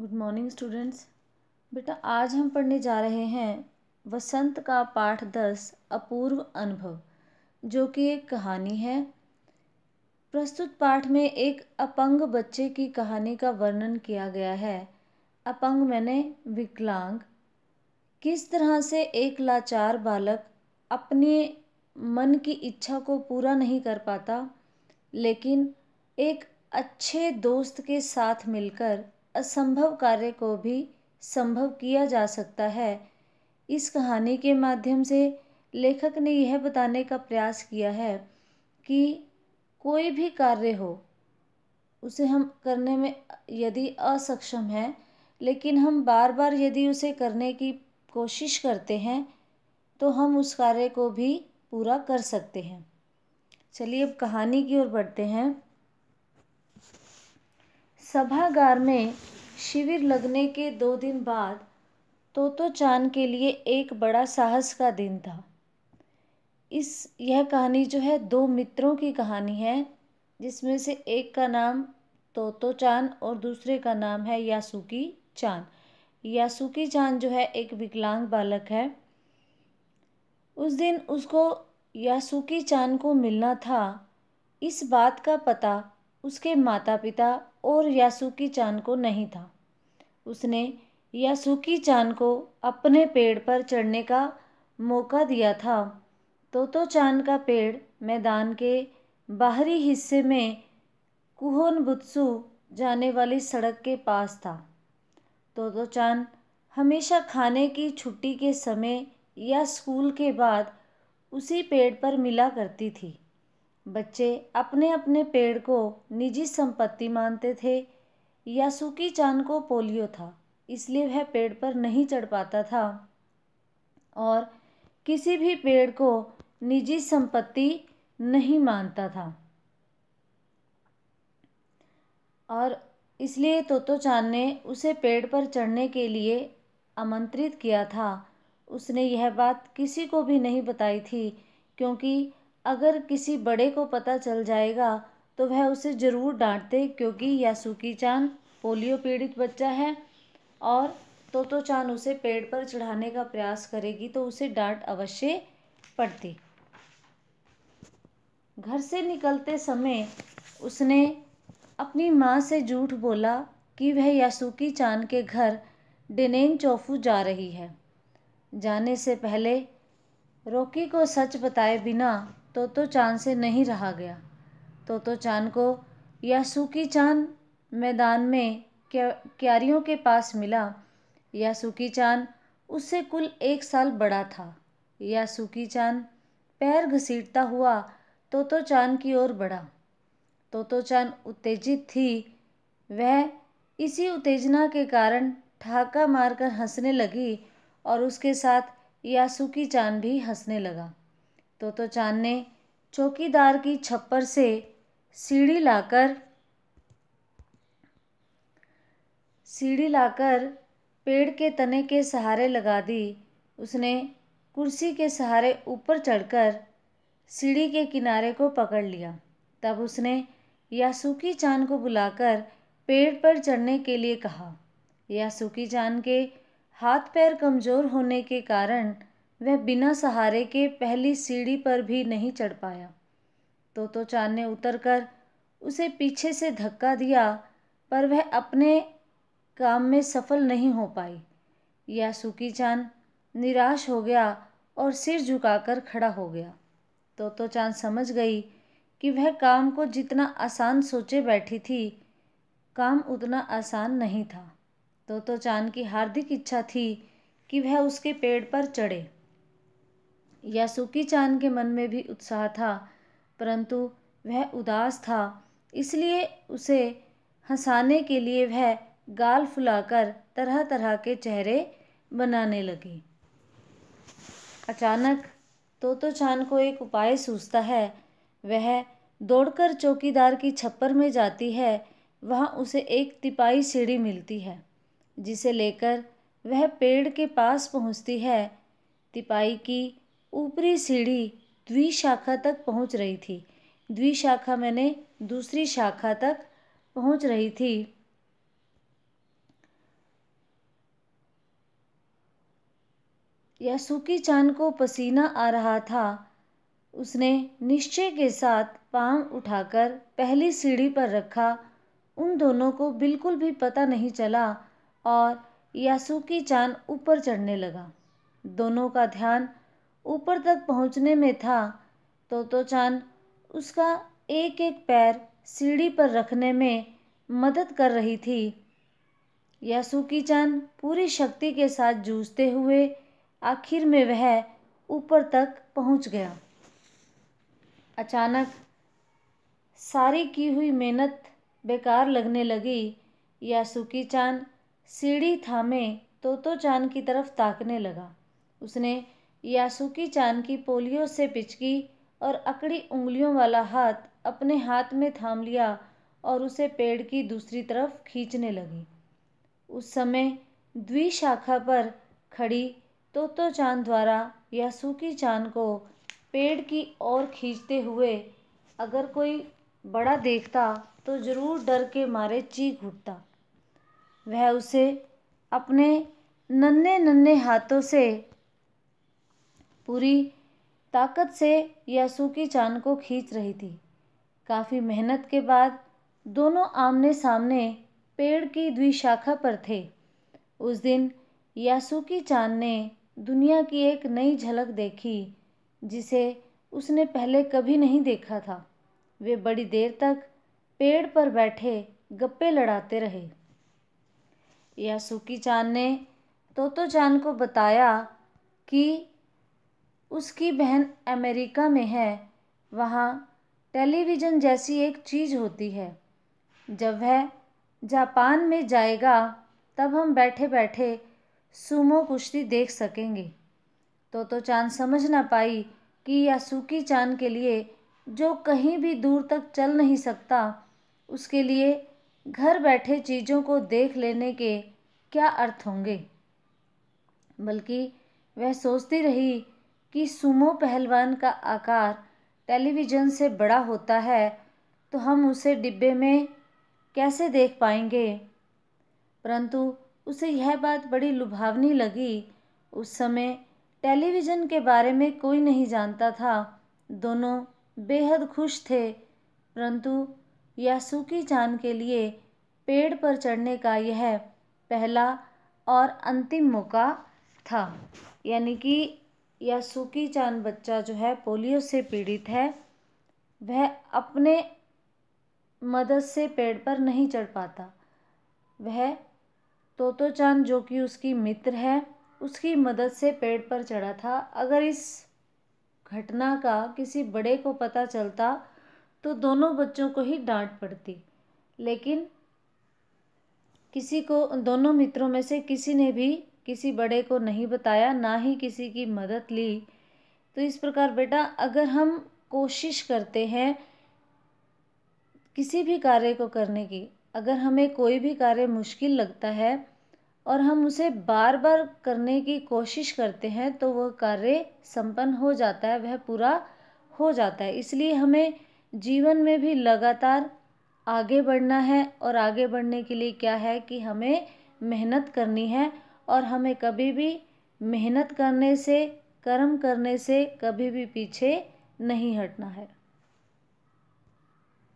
good morning students बेटा आज हम पढ़ने जा रहे हैं वसंत का पाठ दस अपूर्व अनुभव जो कि एक कहानी है प्रस्तुत पाठ में एक अपंग बच्चे की कहानी का वर्णन किया गया है अपंग मैंने विकलांग किस तरह से एक लाचार बालक अपने मन की इच्छा को पूरा नहीं कर पाता लेकिन एक अच्छे दोस्त के साथ मिलकर असंभव कार्य को भी संभव किया जा सकता है इस कहानी के माध्यम से लेखक ने यह बताने का प्रयास किया है कि कोई भी कार्य हो उसे हम करने में यदि असक्षम हैं लेकिन हम बार बार यदि उसे करने की कोशिश करते हैं तो हम उस कार्य को भी पूरा कर सकते हैं चलिए अब कहानी की ओर बढ़ते हैं सभागार में शिविर लगने के दो दिन बाद चांद के लिए एक बड़ा साहस का दिन था इस यह कहानी जो है दो मित्रों की कहानी है जिसमें से एक का नाम चांद और दूसरे का नाम है यासुकी चान यासुकी चान जो है एक विकलांग बालक है उस दिन उसको यासुकी चान को मिलना था इस बात का पता उसके माता पिता और यासुकी चान को नहीं था उसने यासुकी चान को अपने पेड़ पर चढ़ने का मौका दिया था तो चान का पेड़ मैदान के बाहरी हिस्से में कुहोन बुत्सु जाने वाली सड़क के पास था तो चान हमेशा खाने की छुट्टी के समय या स्कूल के बाद उसी पेड़ पर मिला करती थी बच्चे अपने अपने पेड़ को निजी संपत्ति मानते थे यासुकी चांद को पोलियो था इसलिए वह पेड़ पर नहीं चढ़ पाता था और किसी भी पेड़ को निजी संपत्ति नहीं मानता था और इसलिए तोतो चांद ने उसे पेड़ पर चढ़ने के लिए आमंत्रित किया था उसने यह बात किसी को भी नहीं बताई थी क्योंकि अगर किसी बड़े को पता चल जाएगा तो वह उसे ज़रूर डांटते क्योंकि यासुकी चान पोलियो पीड़ित बच्चा है और तोतो चान उसे पेड़ पर चढ़ाने का प्रयास करेगी तो उसे डांट अवश्य पड़ती घर से निकलते समय उसने अपनी माँ से झूठ बोला कि वह यासुकी चान के घर डिनेन चौफू जा रही है जाने से पहले रोकी को सच बताए बिना तो तो चाँद से नहीं रहा गया तो तो चाँद को सूखी चाँद मैदान में क्यारियों के पास मिला यासुकी चाँद उससे कुल एक साल बड़ा था सूखी चाँद पैर घसीटता हुआ तो चांद की ओर बढ़ा तो चांद उत्तेजित थी वह इसी उत्तेजना के कारण ठाका मारकर हंसने लगी और उसके साथ यासुकी चाँद भी हंसने लगा तो तो चाँद ने चौकीदार की छप्पर से सीढ़ी लाकर सीढ़ी लाकर पेड़ के तने के सहारे लगा दी उसने कुर्सी के सहारे ऊपर चढ़कर सीढ़ी के किनारे को पकड़ लिया तब उसने यासुकी चांद को बुलाकर पेड़ पर चढ़ने के लिए कहा यासुकी चांद के हाथ पैर कमज़ोर होने के कारण वह बिना सहारे के पहली सीढ़ी पर भी नहीं चढ़ पाया तो तो चांद ने उतर कर उसे पीछे से धक्का दिया पर वह अपने काम में सफल नहीं हो पाई या सुखी चांद निराश हो गया और सिर झुकाकर खड़ा हो गया तो तो चांद समझ गई कि वह काम को जितना आसान सोचे बैठी थी काम उतना आसान नहीं था तो तो चांद की हार्दिक इच्छा थी कि वह उसके पेड़ पर चढ़े यासुकी चान के मन में भी उत्साह था परंतु वह उदास था इसलिए उसे हंसाने के लिए वह गाल फुलाकर तरह तरह के चेहरे बनाने लगी अचानक तोतो चान को एक उपाय सूझता है वह दौड़कर चौकीदार की छप्पर में जाती है वहाँ उसे एक तिपाही सीढ़ी मिलती है जिसे लेकर वह पेड़ के पास पहुँचती है तिपाही की ऊपरी सीढ़ी द्विशाखा तक पहुंच रही थी द्विशाखा मैंने दूसरी शाखा तक पहुंच रही थी यासुकी चांद को पसीना आ रहा था उसने निश्चय के साथ पांव उठाकर पहली सीढ़ी पर रखा उन दोनों को बिल्कुल भी पता नहीं चला और यासुकी चांद ऊपर चढ़ने लगा दोनों का ध्यान ऊपर तक पहुंचने में था तो चाँद उसका एक एक पैर सीढ़ी पर रखने में मदद कर रही थी यासुकी चांद पूरी शक्ति के साथ जूझते हुए आखिर में वह ऊपर तक पहुंच गया अचानक सारी की हुई मेहनत बेकार लगने लगी यासुकी चांद सीढ़ी थामे तोतो तो चांद की तरफ ताकने लगा उसने यासुकी चांद की पोलियो से पिचकी और अकड़ी उंगलियों वाला हाथ अपने हाथ में थाम लिया और उसे पेड़ की दूसरी तरफ खींचने लगी उस समय द्विशाखा पर खड़ी तो, तो चांद द्वारा यासुकी चांद को पेड़ की ओर खींचते हुए अगर कोई बड़ा देखता तो ज़रूर डर के मारे चीख उठता वह उसे अपने नन्हे नन्हे हाथों से पूरी ताकत से की चान को खींच रही थी काफ़ी मेहनत के बाद दोनों आमने सामने पेड़ की द्विशाखा पर थे उस दिन यासुकी चान ने दुनिया की एक नई झलक देखी जिसे उसने पहले कभी नहीं देखा था वे बड़ी देर तक पेड़ पर बैठे गप्पे लड़ाते रहे यासुकी चांद ने तोतो चांद को बताया कि उसकी बहन अमेरिका में है वहाँ टेलीविज़न जैसी एक चीज़ होती है जब वह जापान में जाएगा तब हम बैठे बैठे सुमो कुश्ती देख सकेंगे तो तो चांद समझ ना पाई कि यासुकी चांद के लिए जो कहीं भी दूर तक चल नहीं सकता उसके लिए घर बैठे चीज़ों को देख लेने के क्या अर्थ होंगे बल्कि वह सोचती रही कि सुमो पहलवान का आकार टेलीविज़न से बड़ा होता है तो हम उसे डिब्बे में कैसे देख पाएंगे परंतु उसे यह बात बड़ी लुभावनी लगी उस समय टेलीविज़न के बारे में कोई नहीं जानता था दोनों बेहद खुश थे परंतु यासुकी जान के लिए पेड़ पर चढ़ने का यह पहला और अंतिम मौका था यानी कि या सूखी चांद बच्चा जो है पोलियो से पीड़ित है वह अपने मदद से पेड़ पर नहीं चढ़ पाता वह तोतो चांद जो कि उसकी मित्र है उसकी मदद से पेड़ पर चढ़ा था अगर इस घटना का किसी बड़े को पता चलता तो दोनों बच्चों को ही डांट पड़ती लेकिन किसी को दोनों मित्रों में से किसी ने भी किसी बड़े को नहीं बताया ना ही किसी की मदद ली तो इस प्रकार बेटा अगर हम कोशिश करते हैं किसी भी कार्य को करने की अगर हमें कोई भी कार्य मुश्किल लगता है और हम उसे बार बार करने की कोशिश करते हैं तो वह कार्य संपन्न हो जाता है वह पूरा हो जाता है इसलिए हमें जीवन में भी लगातार आगे बढ़ना है और आगे बढ़ने के लिए क्या है कि हमें मेहनत करनी है और हमें कभी भी मेहनत करने से कर्म करने से कभी भी पीछे नहीं हटना है